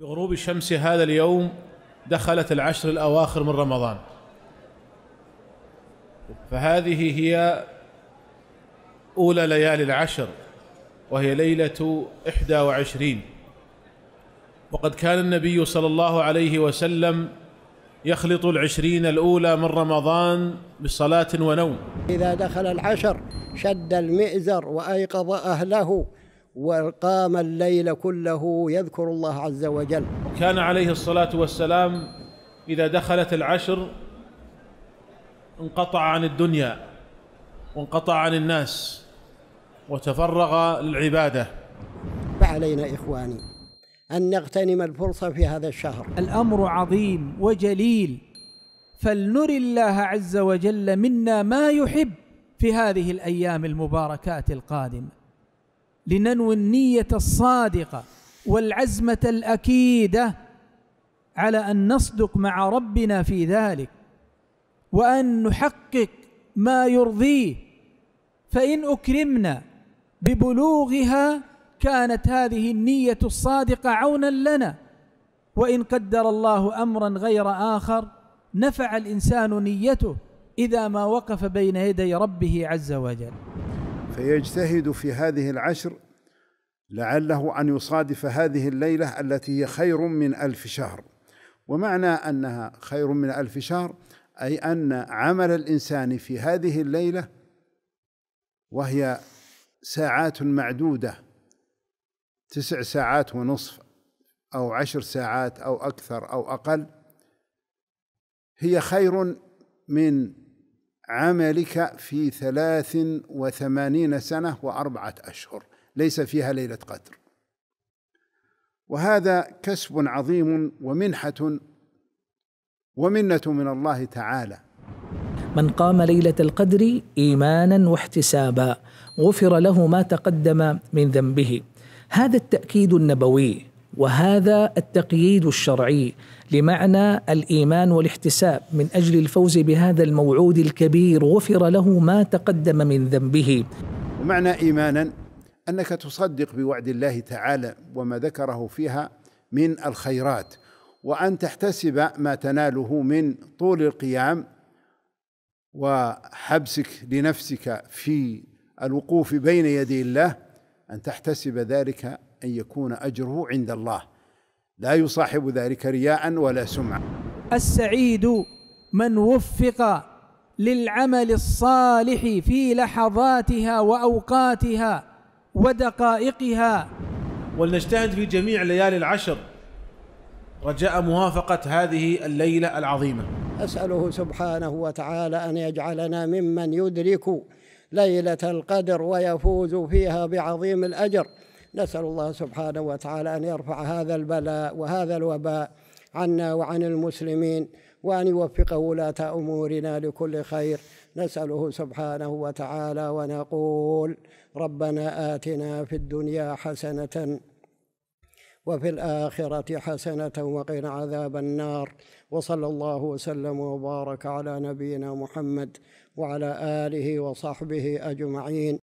بغروب شمس هذا اليوم دخلت العشر الأواخر من رمضان فهذه هي أولى ليالي العشر وهي ليلة إحدى وعشرين وقد كان النبي صلى الله عليه وسلم يخلط العشرين الأولى من رمضان بصلاة ونوم إذا دخل العشر شد المئزر وأيقظ أهله وقام الليل كله يذكر الله عز وجل كان عليه الصلاه والسلام اذا دخلت العشر انقطع عن الدنيا وانقطع عن الناس وتفرغ للعباده فعلينا اخواني ان نغتنم الفرصه في هذا الشهر الامر عظيم وجليل فلنري الله عز وجل منا ما يحب في هذه الايام المباركات القادمه لننوي النية الصادقة والعزمة الأكيدة على أن نصدق مع ربنا في ذلك وأن نحقق ما يرضيه فإن أكرمنا ببلوغها كانت هذه النية الصادقة عونا لنا وإن قدر الله أمرا غير آخر نفع الإنسان نيته إذا ما وقف بين يدي ربه عز وجل فيجتهد في هذه العشر لعله أن يصادف هذه الليلة التي هي خير من ألف شهر ومعنى أنها خير من ألف شهر أي أن عمل الإنسان في هذه الليلة وهي ساعات معدودة تسع ساعات ونصف أو عشر ساعات أو أكثر أو أقل هي خير من عملك في ثلاث وثمانين سنة وأربعة أشهر ليس فيها ليلة قدر وهذا كسب عظيم ومنحة ومنة من الله تعالى من قام ليلة القدر إيمانا واحتسابا غفر له ما تقدم من ذنبه هذا التأكيد النبوي وهذا التقييد الشرعي لمعنى الايمان والاحتساب من اجل الفوز بهذا الموعود الكبير غفر له ما تقدم من ذنبه. ومعنى ايمانا انك تصدق بوعد الله تعالى وما ذكره فيها من الخيرات وان تحتسب ما تناله من طول القيام وحبسك لنفسك في الوقوف بين يدي الله ان تحتسب ذلك أن يكون أجره عند الله لا يصاحب ذلك رياء ولا سمعة السعيد من وفق للعمل الصالح في لحظاتها وأوقاتها ودقائقها ولنجتهد في جميع ليالي العشر رجاء موافقة هذه الليلة العظيمة أسأله سبحانه وتعالى أن يجعلنا ممن يدرك ليلة القدر ويفوز فيها بعظيم الأجر نسأل الله سبحانه وتعالى أن يرفع هذا البلاء وهذا الوباء عنا وعن المسلمين وأن يوفقه ولاة أمورنا لكل خير نسأله سبحانه وتعالى ونقول ربنا آتنا في الدنيا حسنة وفي الآخرة حسنة وقنا عذاب النار وصلى الله وسلم وبارك على نبينا محمد وعلى آله وصحبه أجمعين